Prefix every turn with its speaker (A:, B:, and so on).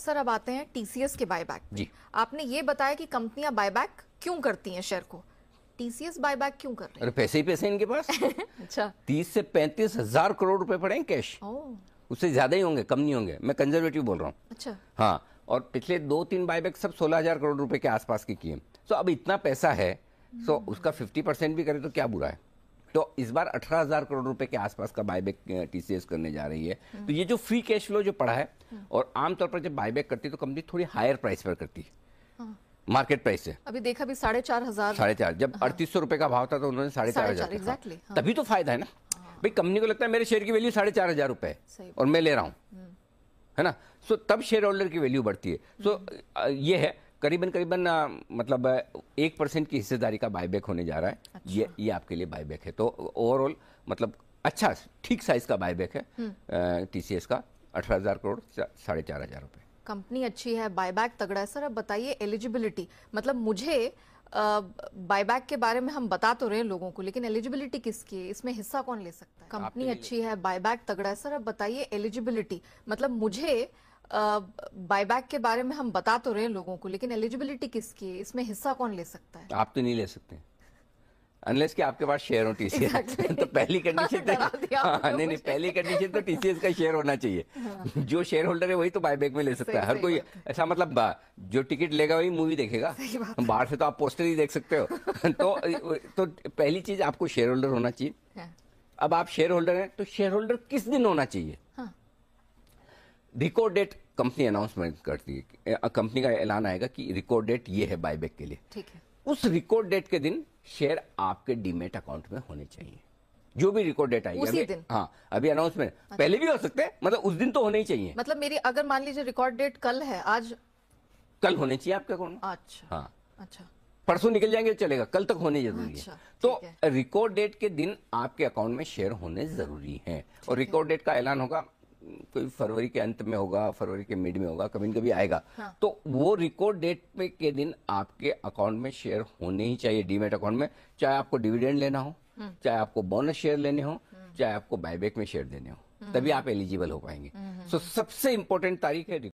A: Sir अब आते हैं टीसीएस के बायबैक जी आपने ये बताया कि कंपनियां बायबैक क्यों करती हैं शेयर को टीसीएस बायबैक क्यों कर रही
B: है पैसे ही पैसे इनके पास
A: अच्छा
B: तीस से पैंतीस हजार करोड़ रुपए पड़े कैश उससे ज्यादा ही होंगे कम नहीं होंगे मैं कंजर्वेटिव बोल रहा हूँ अच्छा हाँ और पिछले दो तीन बायबैक सब सोलह हजार करोड़ रुपए के आसपास के किए तो अब इतना पैसा है सो हम्म। उसका फिफ्टी परसेंट भी करे तो क्या बुरा है तो इस बार अठारह हजार करोड़ रुपए के आसपास का बायबैक टीसीएस करने जा रही है तो ये जो फ्री कैश फ्लो जो पड़ा है और आमतौर पर जब बायबैक करती है तो कंपनी थोड़ी हायर प्राइस पर करती है मार्केट हाँ। प्राइस से
A: अभी देखा भी साढ़े चार हजार साढ़े
B: चार जब हाँ। अड़तीस सौ रुपए का भाव था तो उन्होंने साढ़े चार हजार हाँ। तभी तो फायदा है ना भाई कंपनी को लगता है मेरे शेयर की वैल्यू साढ़े चार हजार रुपए और मैं ले रहा हूँ हम्म। है ना सो तब शेयर होल्डर की वैल्यू बढ़ती है सो हम्म। ये है करीबन करीबन मतलब एक परसेंट की हिस्सेदारी का बायबैक होने जा रहा है अच्छा। ये ये आपके लिए बायबैक है तो ओवरऑल मतलब अच्छा ठीक साइज का बायबैक है टीसीएस हम्म। का अठारह हजार करोड़ साढ़े चार हजार रुपए
A: कंपनी अच्छी है बायबैक तगड़ा है सर अब बताइए एलिजिबिलिटी मतलब मुझे बायबैक के बारे में हम बता तो रहे हैं लोगों को लेकिन एलिजिबिलिटी किसकी है इसमें हिस्सा कौन ले सकता है कंपनी अच्छी है बायबैक तगड़ा है सर अब बताइए एलिजिबिलिटी मतलब मुझे आ, बायबैक के बारे में हम बता तो रहे हैं लोगों को लेकिन एलिजिबिलिटी किसकी है इसमें हिस्सा कौन ले सकता
B: है आप तो नहीं ले सकते अनलेस कि आपके पास शेयर हो टीसीएस exactly. तो पहली कंडीशन तो हाँ, नहीं नहीं पहली कंडीशन तो टीसीएस का शेयर होना चाहिए हाँ। जो शेयर होल्डर है वही तो बायबैक में ले सकता है हर कोई ऐसा मतलब जो टिकट लेगा वही मूवी देखेगा बाहर से तो आप पोस्टर ही देख सकते हो तो तो पहली चीज आपको शेयर होल्डर होना चाहिए हाँ। अब आप शेयर होल्डर हैं तो शेयर होल्डर किस दिन होना चाहिए रिकॉर्ड डेट कंपनी अनाउंसमेंट करती है कंपनी का ऐलान आएगा कि रिकॉर्ड डेट ये है बायबैक के लिए ठीक है उस रिकॉर्ड डेट के दिन शेयर आपके डीमेट अकाउंट में होने चाहिए जो भी रिकॉर्ड डेट आएगी उसी दिन हाँ अभी अनाउंसमेंट अच्छा। पहले भी हो सकते हैं मतलब उस दिन तो होने ही चाहिए
A: मतलब मेरी अगर मान लीजिए रिकॉर्ड डेट कल है आज
B: कल होने चाहिए आपके अकाउंट में अच्छा हाँ अच्छा परसों निकल जाएंगे चलेगा कल तक होने जरूरी अच्छा, तो है तो रिकॉर्ड डेट के दिन आपके अकाउंट में शेयर होने जरूरी है और रिकॉर्ड डेट का ऐलान होगा कोई फरवरी के अंत में होगा फरवरी के मिड में होगा कभी कभी आएगा हाँ। तो वो रिकॉर्ड डेट पे के दिन आपके अकाउंट में शेयर होने ही चाहिए डीमेट अकाउंट में चाहे आपको डिविडेंड लेना हो हम्म। चाहे आपको बोनस शेयर लेने हो हम्म। चाहे आपको बायबैक में शेयर देने हो हम्म। तभी आप एलिजिबल हो पाएंगे सो सबसे इंपॉर्टेंट तारीख है